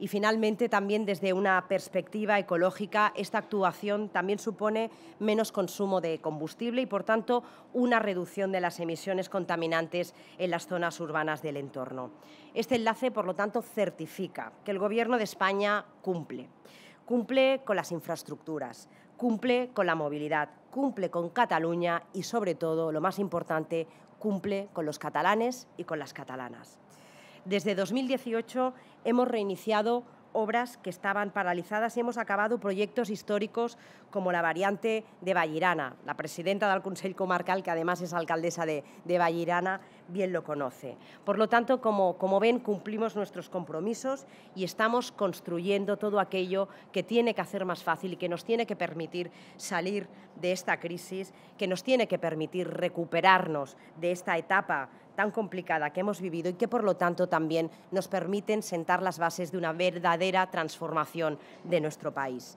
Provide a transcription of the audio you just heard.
Y finalmente, también desde una perspectiva ecológica, esta actuación también supone menos consumo de combustible y, por tanto, una reducción de las emisiones contaminantes en las zonas urbanas del entorno. Este enlace, por lo tanto, certifica que el Gobierno de España cumple. Cumple con las infraestructuras, cumple con la movilidad, cumple con Cataluña y, sobre todo, lo más importante, cumple con los catalanes y con las catalanas. Desde 2018 hemos reiniciado obras que estaban paralizadas y hemos acabado proyectos históricos como la variante de Vallirana. La presidenta del Consejo Comarcal, que además es alcaldesa de, Vallirana, bien lo conoce. Por lo tanto, como, como ven, cumplimos nuestros compromisos y estamos construyendo todo aquello que tiene que hacer más fácil y que nos tiene que permitir salir de esta crisis, que nos tiene que permitir recuperarnos de esta etapa tan complicada que hemos vivido y que por lo tanto también nos permiten sentar las bases de una verdadera transformación de nuestro país.